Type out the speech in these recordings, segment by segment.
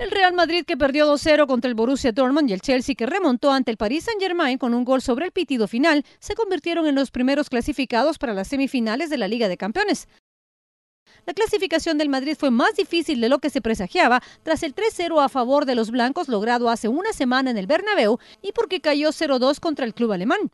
El Real Madrid que perdió 2-0 contra el Borussia Dortmund y el Chelsea que remontó ante el Paris Saint-Germain con un gol sobre el pitido final se convirtieron en los primeros clasificados para las semifinales de la Liga de Campeones. La clasificación del Madrid fue más difícil de lo que se presagiaba tras el 3-0 a favor de los blancos logrado hace una semana en el Bernabéu y porque cayó 0-2 contra el club alemán.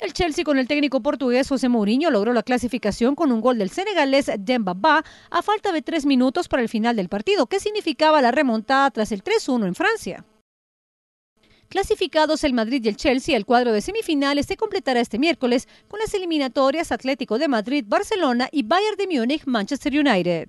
El Chelsea con el técnico portugués José Mourinho logró la clasificación con un gol del senegalés Dembaba a falta de tres minutos para el final del partido, que significaba la remontada tras el 3-1 en Francia. Clasificados el Madrid y el Chelsea, el cuadro de semifinales se completará este miércoles con las eliminatorias Atlético de Madrid, Barcelona y Bayern de Múnich, Manchester United.